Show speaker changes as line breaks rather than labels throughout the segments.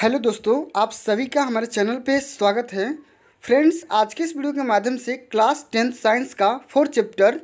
hello दोस्तों आप सभी का हमारे चैनल पे स्वागत है फ्रेंड्स आज के इस वीडियो के माध्यम से क्लास टेंथ साइंस का फोर्थ चैप्टर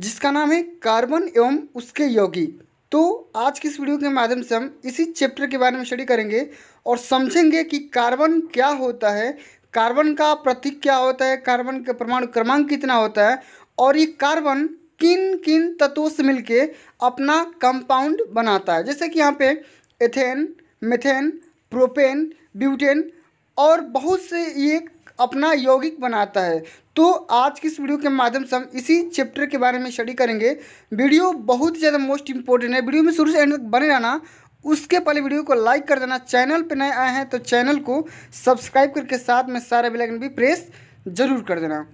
जिसका नाम है कार्बन एवं उसके यौगिक तो आज के इस वीडियो के माध्यम से हम इसी चैप्टर के बारे में स्टडी करेंगे और समझेंगे कि कार्बन क्या होता है कार्बन का प्रतीक क्या होता है कार्बन का परमाणु क्रमांक कितना होता है और ये कार्बन किन किन तत्वों से मिलकर अपना कंपाउंड बनाता है जैसे कि यहाँ पे एथेन मिथेन प्रोपेन ब्यूटेन और बहुत से ये अपना यौगिक बनाता है तो आज की इस वीडियो के माध्यम से हम इसी चैप्टर के बारे में स्टडी करेंगे वीडियो बहुत ज़्यादा मोस्ट इंपॉर्टेंट है वीडियो में शुरू से एंड तक बने रहना उसके पहले वीडियो को लाइक कर देना चैनल पर नए आए हैं तो चैनल को सब्सक्राइब करके साथ में सारा बेलाइकन भी प्रेस जरूर कर देना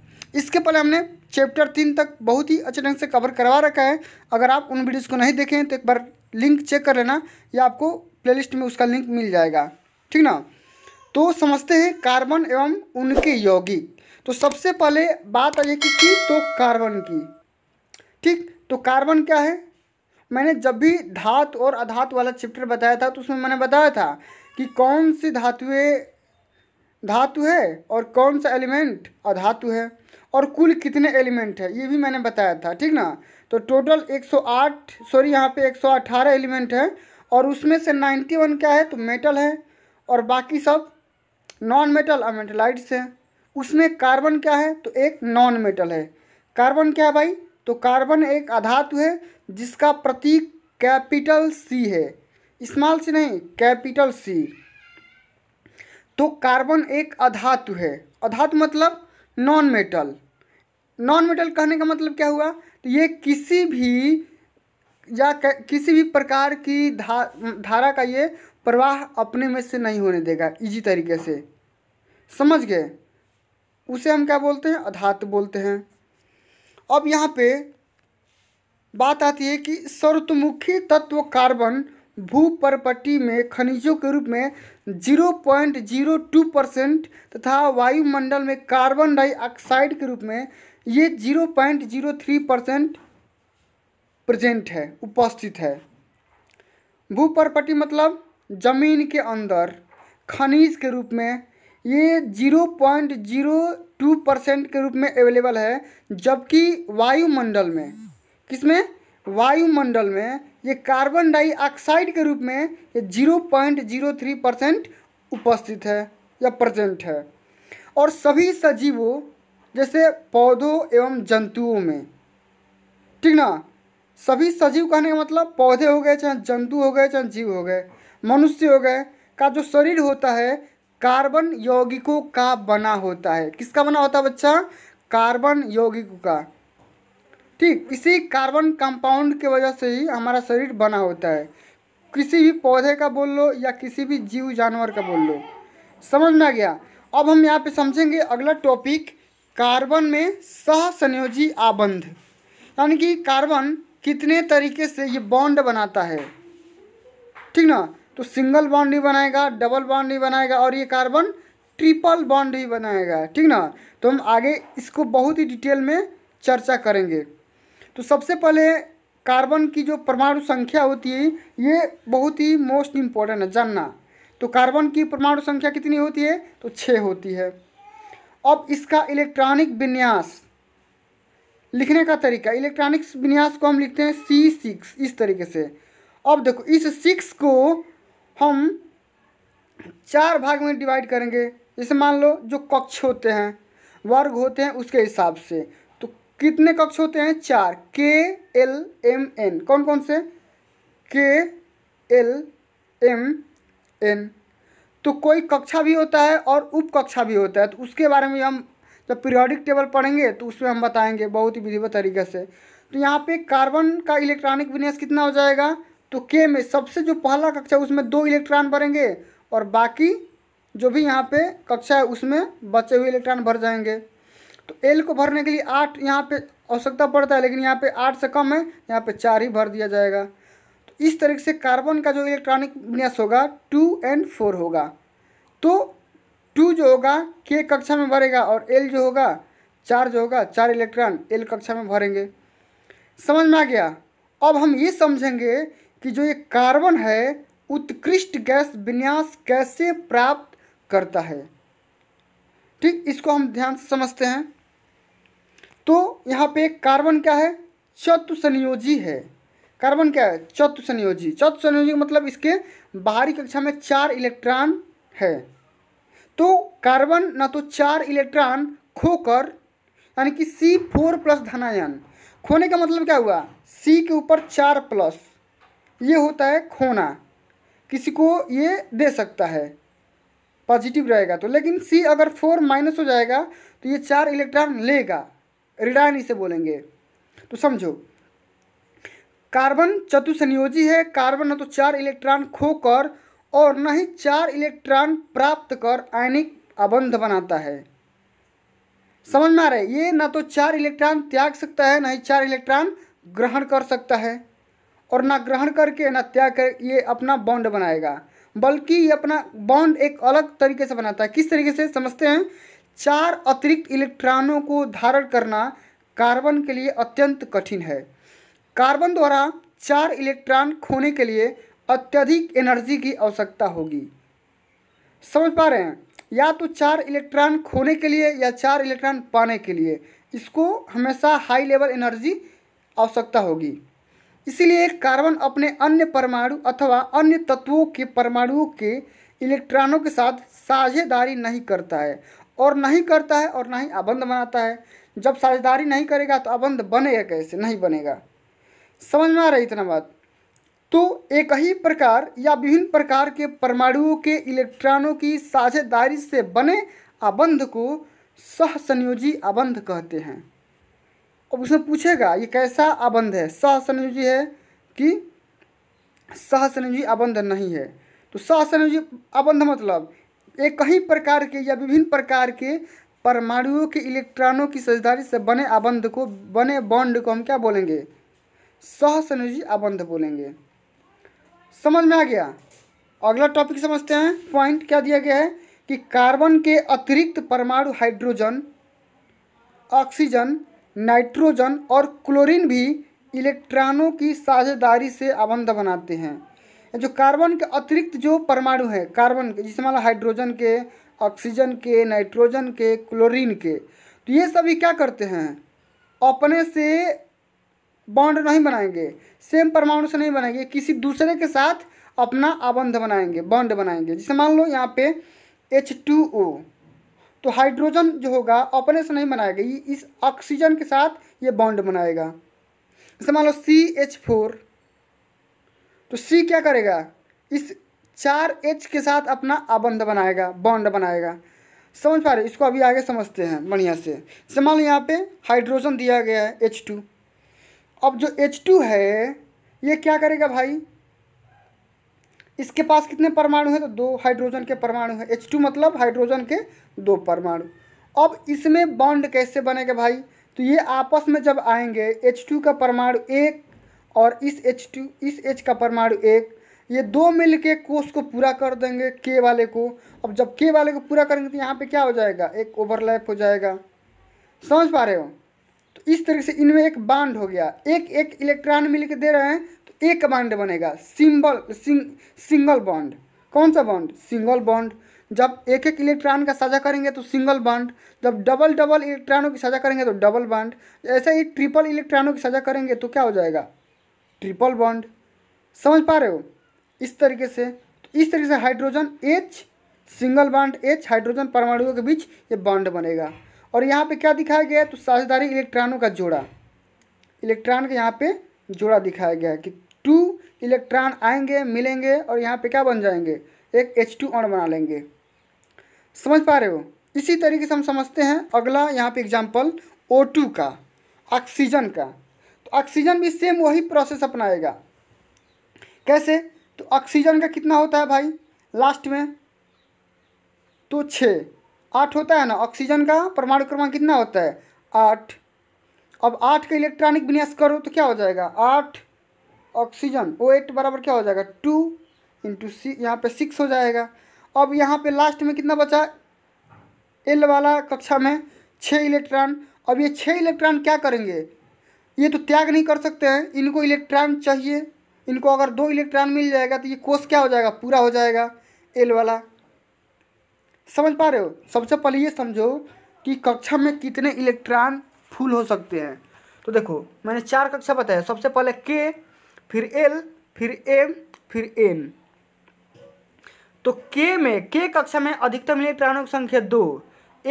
इसके पहले हमने चैप्टर तीन तक बहुत ही अच्छे ढंग से कवर करवा रखा है अगर आप उन वीडियोज़ को नहीं देखें तो एक बार लिंक चेक कर लेना या आपको प्लेलिस्ट में उसका लिंक मिल जाएगा ठीक ना तो समझते हैं कार्बन एवं उनके यौगिक तो सबसे पहले बात आ जाए किसकी तो कार्बन की ठीक तो कार्बन क्या है मैंने जब भी धातु और अधातु वाला चैप्टर बताया था तो उसमें मैंने बताया था कि कौन सी धातुएँ धातु है और कौन सा एलिमेंट अधातु है और कुल कितने एलिमेंट है ये भी मैंने बताया था ठीक ना तो टोटल 108 सॉरी यहाँ पे 118 एलिमेंट है और उसमें से नाइन्टी वन क्या है तो मेटल है और बाकी सब नॉन मेटल अमेटलाइड्स हैं उसमें कार्बन क्या है तो एक नॉन मेटल है कार्बन क्या है भाई तो कार्बन एक अधातु है जिसका प्रतीक कैपिटल सी है इस्माल सी नहीं कैपिटल सी तो कार्बन एक अधातु है अधातु मतलब नॉन मेटल नॉन मेटल कहने का मतलब क्या हुआ तो ये किसी भी या किसी भी प्रकार की धा धारा का ये प्रवाह अपने में से नहीं होने देगा इजी तरीके से समझ गए उसे हम क्या बोलते हैं अधात बोलते हैं अब यहाँ पे बात आती है कि सर्वतमुखी तत्व कार्बन भू परपट्टी में खनिजों के रूप में zero zero point two percent तथा वायुमंडल में कार्बन डाइऑक्साइड के रूप में ये zero zero point three percent present है उपस्थित है भू प्रॉपर्टी मतलब ज़मीन के अंदर खनिज के रूप में ये zero point zero two percent के रूप में अवेलेबल है जबकि वायुमंडल में किसमें वायुमंडल में ये कार्बन डाइऑक्साइड के रूप में ये zero point zero three percent उपस्थित है या प्रेजेंट है और सभी सजीवों जैसे पौधों एवं जंतुओं में ठीक ना सभी सजीव कहने का मतलब पौधे हो गए चाहे जंतु हो गए चाहे जीव हो गए मनुष्य हो गए का जो शरीर होता है कार्बन यौगिकों का बना होता है किसका बना होता है बच्चा कार्बन यौगिकों का ठीक इसी कार्बन कंपाउंड की वजह से ही हमारा शरीर बना होता है किसी भी पौधे का बोल लो या किसी भी जीव जानवर का बोल लो समझ में आ गया अब हम यहाँ पे समझेंगे अगला टॉपिक कार्बन में सहसंयोजी आबंध यानी कि कार्बन कितने तरीके से ये बॉन्ड बनाता है ठीक ना तो सिंगल बॉन्ड ही बनाएगा डबल बॉन्ड ही बनाएगा और ये कार्बन ट्रिपल बॉन्ड ही बनाएगा ठीक ना तो हम आगे इसको बहुत ही डिटेल में चर्चा करेंगे तो सबसे पहले कार्बन की जो परमाणु संख्या होती है ये बहुत ही मोस्ट इम्पॉर्टेंट है जानना तो कार्बन की परमाणु संख्या कितनी होती है तो छः होती है अब इसका इलेक्ट्रॉनिक विन्यास लिखने का तरीका इलेक्ट्रॉनिक्स विन्यास को हम लिखते हैं सी सिक्स इस तरीके से अब देखो इस सिक्स को हम चार भाग में डिवाइड करेंगे जैसे मान लो जो कक्ष होते हैं वर्ग होते हैं उसके हिसाब से तो कितने कक्ष होते हैं चार के एल एम एन कौन कौन से के एल एम एन तो कोई कक्षा भी होता है और उपकक्षा भी होता है तो उसके बारे में हम जब पीरियोडिक टेबल पढ़ेंगे तो उसमें हम बताएंगे बहुत ही विधिवत तरीके से तो यहाँ पे कार्बन का इलेक्ट्रॉनिक विन्यास कितना हो जाएगा तो के में सबसे जो पहला कक्षा उसमें दो इलेक्ट्रॉन भरेंगे और बाकी जो भी यहाँ पे कक्षा है उसमें बचे हुए इलेक्ट्रॉन भर जाएंगे तो एल को भरने के लिए आठ यहाँ पे आवश्यकता पड़ता है लेकिन यहाँ पे आठ से कम है यहाँ पे चार ही भर दिया जाएगा तो इस तरीके से कार्बन का जो इलेक्ट्रॉनिक विन्यास होगा टू एंड फोर होगा तो टू जो होगा के कक्षा में भरेगा और एल जो होगा चार जो होगा चार इलेक्ट्रॉन एल कक्षा में भरेंगे समझ में आ गया अब हम ये समझेंगे कि जो ये कार्बन है उत्कृष्ट गैस विन्यास कैसे प्राप्त करता है ठीक इसको हम ध्यान से समझते हैं तो यहाँ पे कार्बन क्या है चतुसंयोजी है कार्बन क्या है चतुसंयोजी चतुसंयोजी मतलब इसके बाहरी कक्षा में चार इलेक्ट्रॉन है तो कार्बन ना तो चार इलेक्ट्रॉन खोकर यानी कि सी फोर प्लस धनायन खोने का मतलब क्या हुआ सी के ऊपर चार प्लस ये होता है खोना किसी को ये दे सकता है पॉजिटिव रहेगा तो लेकिन सी अगर फोर माइनस हो जाएगा तो ये चार इलेक्ट्रॉन लेगा रिडायन इसे बोलेंगे तो समझो कार्बन चतुसंयोजी है कार्बन ना तो चार इलेक्ट्रॉन खोकर और न ही चार इलेक्ट्रॉन प्राप्त कर आयनिक अबंध बनाता है समझ में आ रहा है ये ना तो चार इलेक्ट्रॉन त्याग सकता है ना ही चार इलेक्ट्रॉन ग्रहण कर सकता है और ना ग्रहण करके ना त्याग कर ये अपना बॉन्ड बनाएगा बल्कि ये अपना बॉन्ड एक अलग तरीके से बनाता है किस तरीके से समझते हैं चार अतिरिक्त इलेक्ट्रॉनों को धारण करना कार्बन के लिए अत्यंत कठिन है कार्बन द्वारा चार इलेक्ट्रॉन खोने के लिए अत्यधिक एनर्जी की आवश्यकता होगी समझ पा रहे हैं या तो चार इलेक्ट्रॉन खोने के लिए या चार इलेक्ट्रॉन पाने के लिए इसको हमेशा हाई लेवल एनर्जी आवश्यकता होगी इसीलिए कार्बन अपने अन्य परमाणु अथवा अन्य तत्वों के परमाणुओं के इलेक्ट्रॉनों के साथ साझेदारी नहीं करता है और नहीं करता है और ना ही अबंध बनाता है जब साझेदारी नहीं करेगा तो अबंध बनेगा कैसे नहीं बनेगा समझ में आ रहा है इतना बात तो एक ही प्रकार या विभिन्न प्रकार के परमाणुओं के इलेक्ट्रॉनों की साझेदारी से बने आबंध को सहसंयोजी आबंध कहते हैं अब उसमें पूछेगा ये कैसा आबंध है सहसंयोजी है कि सहसंयोजी आबंध नहीं है तो सहसंयोजी आबंध मतलब एक ही प्रकार के या विभिन्न प्रकार के परमाणुओं के इलेक्ट्रॉनों की साझेदारी से बने आबंध को बने बॉन्ड को हम क्या बोलेंगे सहसंयोजी आबंध बोलेंगे समझ में आ गया अगला टॉपिक समझते हैं पॉइंट क्या दिया गया है कि कार्बन के अतिरिक्त परमाणु हाइड्रोजन ऑक्सीजन नाइट्रोजन और क्लोरीन भी इलेक्ट्रॉनों की साझेदारी से आबंध बनाते हैं जो कार्बन के अतिरिक्त जो परमाणु है कार्बन के जिसे मान लो हाइड्रोजन के ऑक्सीजन के नाइट्रोजन के क्लोरीन के तो ये सभी क्या करते हैं अपने से बॉन्ड नहीं बनाएंगे सेम परमाणु से नहीं बनाएंगे किसी दूसरे के साथ अपना आबंध बनाएंगे बॉन्ड बनाएंगे जैसे मान लो यहाँ पे एच टू ओ तो हाइड्रोजन जो होगा अपने से नहीं बनाएगा ये इस ऑक्सीजन के साथ ये बॉन्ड बनाएगा जैसे मान लो सी एच फोर तो सी क्या करेगा इस चार एच के साथ अपना आबंध बनाएगा बॉन्ड बनाएगा समझ पा रहे इसको अभी आगे समझते हैं बढ़िया से जैसे मान लो यहाँ पे हाइड्रोजन दिया गया है एच टू अब जो एच टू है ये क्या करेगा भाई इसके पास कितने परमाणु हैं तो दो हाइड्रोजन के परमाणु हैं एच टू मतलब हाइड्रोजन के दो परमाणु अब इसमें बॉन्ड कैसे बनेगा भाई तो ये आपस में जब आएंगे एच टू का परमाणु एक और इस एच टू इस एच का परमाणु एक ये दो मिल के कोष को पूरा कर देंगे के वाले को अब जब के वाले को पूरा करेंगे तो यहाँ पे क्या हो जाएगा एक ओवरलैप हो जाएगा समझ पा रहे हो तो इस तरीके से इनमें एक बांड हो गया एक एक इलेक्ट्रॉन मिल दे रहे हैं तो एक बांड बनेगा सिंबल सिंग सिंगल बॉन्ड कौन सा बॉन्ड सिंगल बॉन्ड जब एक एक इलेक्ट्रॉन का साझा करेंगे तो सिंगल बॉन्ड जब डबल डबल इलेक्ट्रॉनों की साझा करेंगे तो डबल बॉन्ड ऐसे ही ट्रिपल इलेक्ट्रॉनों की साझा करेंगे तो क्या हो जाएगा ट्रिपल बॉन्ड समझ पा रहे हो इस तरीके से तो इस तरीके से hydrogen H single bond H hydrogen परमाणुओं के बीच ये बॉन्ड बनेगा और यहाँ पे क्या दिखाया गया है तो साझेदारी इलेक्ट्रॉनों का जोड़ा इलेक्ट्रॉन का यहाँ पे जोड़ा दिखाया गया है कि टू इलेक्ट्रॉन आएंगे मिलेंगे और यहाँ पे क्या बन जाएंगे एक एच टू ऑन बना लेंगे समझ पा रहे हो इसी तरीके से हम समझते हैं अगला यहाँ पे एग्जाम्पल ओ टू का ऑक्सीजन का तो ऑक्सीजन भी सेम वही प्रोसेस अपनाएगा कैसे तो ऑक्सीजन का कितना होता है भाई लास्ट में तो छः आठ होता है ना ऑक्सीजन का परमाणु क्रमांक कितना होता है आठ अब आठ का इलेक्ट्रॉनिक विन्यास करो तो क्या हो जाएगा आठ ऑक्सीजन ओ एट बराबर क्या हो जाएगा टू इंटू सी यहाँ पर सिक्स हो जाएगा अब यहाँ पे लास्ट में कितना बचा एल वाला कक्षा में छः इलेक्ट्रॉन अब ये छः इलेक्ट्रॉन क्या करेंगे ये तो त्याग नहीं कर सकते हैं इनको इलेक्ट्रॉन चाहिए इनको अगर दो इलेक्ट्रॉन मिल जाएगा तो ये कोष क्या हो जाएगा पूरा हो जाएगा एल वाला समझ पा रहे हो सबसे पहले ये समझो कि कक्षा में कितने इलेक्ट्रॉन फुल हो सकते हैं तो देखो मैंने चार कक्षा बताया सबसे पहले के फिर एल फिर एम फिर एन तो के में के कक्षा में अधिकतम इलेक्ट्रॉनों की संख्या दो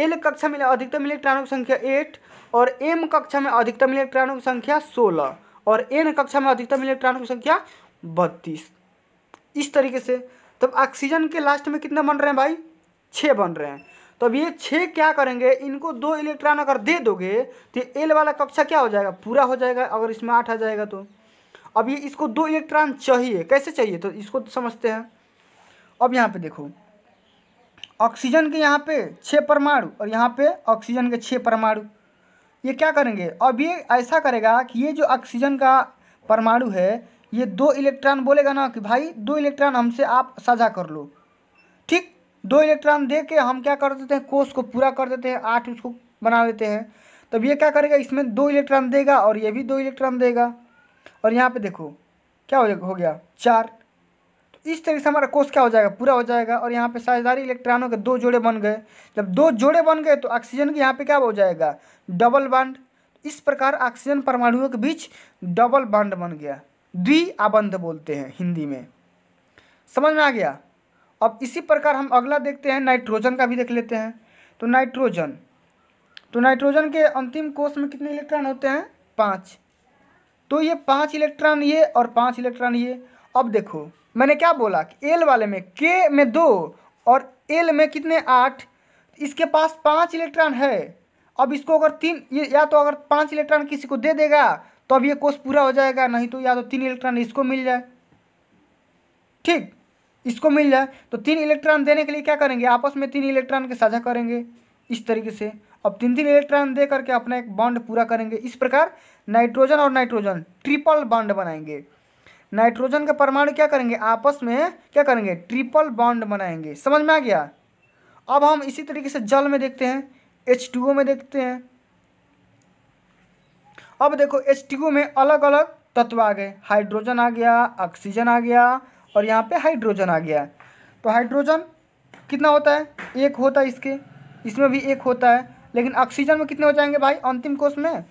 एल कक्षा में अधिकतम इलेक्ट्रॉनों की संख्या एट और एम कक्षा में अधिकतम इलेक्ट्रॉनों की संख्या सोलह और एन कक्षा में अधिकतम इलेक्ट्रॉनों की संख्या बत्तीस इस तरीके से तब ऑक्सीजन के लास्ट में कितना बन रहे हैं भाई छः बन रहे हैं तो अब ये छः क्या करेंगे इनको दो इलेक्ट्रॉन अगर दे दोगे तो एल वाला कक्षा क्या हो जाएगा पूरा हो जाएगा अगर इसमें आठ आ जाएगा तो अब ये इसको दो इलेक्ट्रॉन चाहिए कैसे चाहिए तो इसको तो समझते हैं अब यहाँ पे देखो ऑक्सीजन के यहाँ पे छः परमाणु और यहाँ पे ऑक्सीजन के छः परमाणु ये क्या करेंगे अब ये ऐसा करेगा कि ये जो ऑक्सीजन का परमाणु है ये दो इलेक्ट्रॉन बोलेगा ना कि भाई दो इलेक्ट्रॉन हमसे आप साझा कर लो ठीक दो इलेक्ट्रॉन दे के हम क्या कर देते हैं कोष को पूरा कर देते हैं आठ उसको बना देते हैं तब ये क्या करेगा इसमें दो इलेक्ट्रॉन देगा और ये भी दो इलेक्ट्रॉन देगा और यहाँ पे देखो क्या हो गया चार तो इस तरीके से हमारा कोष क्या हो जाएगा पूरा हो जाएगा और यहाँ पे साझेदारी इलेक्ट्रॉनों के दो जोड़े बन गए जब दो जोड़े बन गए तो ऑक्सीजन के यहाँ पे क्या हो जाएगा डबल बांड इस प्रकार ऑक्सीजन परमाणुओं के बीच डबल बांड बन गया आबंध बोलते हैं हिंदी में समझ में आ गया अब इसी प्रकार हम अगला देखते हैं नाइट्रोजन का भी देख लेते हैं तो नाइट्रोजन तो नाइट्रोजन के अंतिम कोष में कितने इलेक्ट्रॉन होते हैं पाँच तो ये पाँच इलेक्ट्रॉन ये और पाँच इलेक्ट्रॉन ये अब देखो मैंने क्या बोला कि एल वाले में के में दो और एल में कितने आठ इसके पास पाँच इलेक्ट्रॉन है अब इसको अगर तीन ये या तो अगर पाँच इलेक्ट्रॉन किसी को दे देगा तो अब ये कोष पूरा हो जाएगा नहीं तो या तो तीन इलेक्ट्रॉन इसको मिल जाए ठीक इसको मिल जाए तो तीन इलेक्ट्रॉन देने के लिए क्या करेंगे आपस में तीन इलेक्ट्रॉन के साझा करेंगे इस तरीके से अब तीन तीन इलेक्ट्रॉन दे करके अपना एक बॉन्ड पूरा करेंगे इस प्रकार नाइट्रोजन और नाइट्रोजन ट्रिपल बॉन्ड बनाएंगे नाइट्रोजन के परमाणु क्या करेंगे आपस में क्या करेंगे ट्रिपल बॉन्ड बनाएंगे समझ में आ गया अब हम इसी तरीके से जल में देखते हैं एच में देखते हैं अब देखो एच में अलग अलग तत्व आ गए हाइड्रोजन आ गया ऑक्सीजन आ गया और यहाँ पे हाइड्रोजन आ गया तो हाइड्रोजन कितना होता है एक होता है इसके इसमें भी एक होता है लेकिन ऑक्सीजन में कितने हो जाएंगे भाई अंतिम कोष में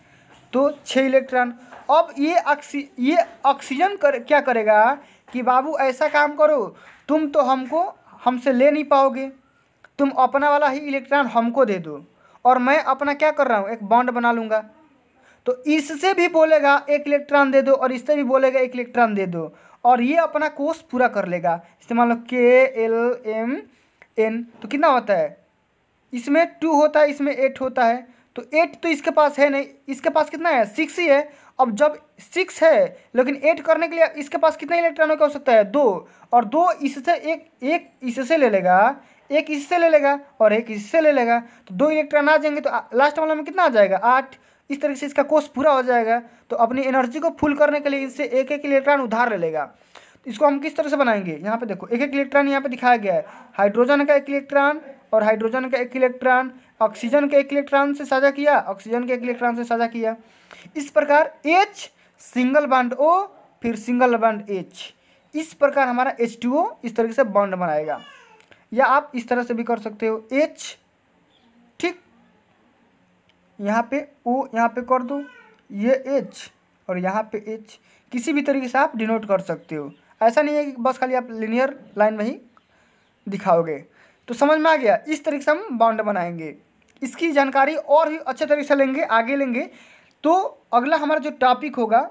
तो छः इलेक्ट्रॉन अब ये ऑक्सी ये ऑक्सीजन कर क्या करेगा कि बाबू ऐसा काम करो तुम तो हमको हमसे ले नहीं पाओगे तुम अपना वाला ही इलेक्ट्रॉन हमको दे दो और मैं अपना क्या कर रहा हूँ एक बॉन्ड बना लूँगा तो इससे भी बोलेगा एक इलेक्ट्रॉन दे दो और इससे भी बोलेगा एक इलेक्ट्रॉन दे दो और ये अपना कोर्स पूरा कर लेगा इससे मान लो के एल एम एन तो कितना होता है इसमें टू होता है इसमें एट होता है तो एट तो इसके पास है नहीं इसके पास कितना है सिक्स ही है अब जब सिक्स है लेकिन एट करने के लिए इसके पास कितने इलेक्ट्रॉनों की आवश्यकता है दो और दो इससे एक एक इससे ले लेगा एक इससे ले लेगा और एक इससे ले लेगा तो दो इलेक्ट्रॉन आ जाएंगे तो लास्ट वाला में कितना आ जाएगा आठ इस तरीके से इसका कोर्स पूरा हो जाएगा तो अपनी एनर्जी को फुल करने के लिए इससे एक एक इलेक्ट्रॉन उधार ले लेगा तो इसको हम किस तरह से बनाएंगे यहाँ पे देखो एक एक इलेक्ट्रॉन यहाँ पे दिखाया गया है हाइड्रोजन का एक इलेक्ट्रॉन और हाइड्रोजन का एक इलेक्ट्रॉन ऑक्सीजन के एक इलेक्ट्रॉन से साझा किया ऑक्सीजन के एक इलेक्ट्रॉन से साझा किया इस प्रकार एच सिंगल बॉन्ड ओ फिर सिंगल बॉन्ड एच इस प्रकार हमारा एच इस तरीके से बॉन्ड बनाएगा या आप इस तरह से भी कर सकते हो एच यहाँ पे ओ यहाँ पे कर दो ये एच और यहाँ पे एच किसी भी तरीके से आप डिनोट कर सकते हो ऐसा नहीं है कि बस खाली आप लिनियर लाइन में ही दिखाओगे तो समझ में आ गया इस तरीके से हम बाउंड बनाएंगे इसकी जानकारी और भी अच्छे तरीके से लेंगे आगे लेंगे तो अगला हमारा जो टॉपिक होगा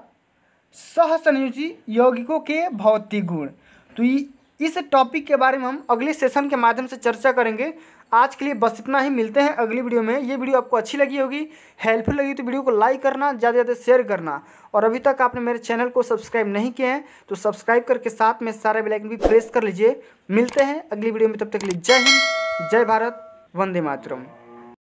सहसंयोजी यौगिकों के भौतिक गुण तो इस टॉपिक के बारे में हम अगले सेशन के माध्यम से चर्चा करेंगे आज के लिए बस इतना ही मिलते हैं अगली वीडियो में ये वीडियो आपको अच्छी लगी होगी हेल्पफुल लगी तो वीडियो को लाइक करना ज़्यादा से ज़्यादा शेयर करना और अभी तक आपने मेरे चैनल को सब्सक्राइब नहीं किए हैं तो सब्सक्राइब करके साथ में सारे बेलाइकन भी प्रेस कर लीजिए मिलते हैं अगली वीडियो में तब तक के लिए जय हिंद जय भारत वंदे मातरम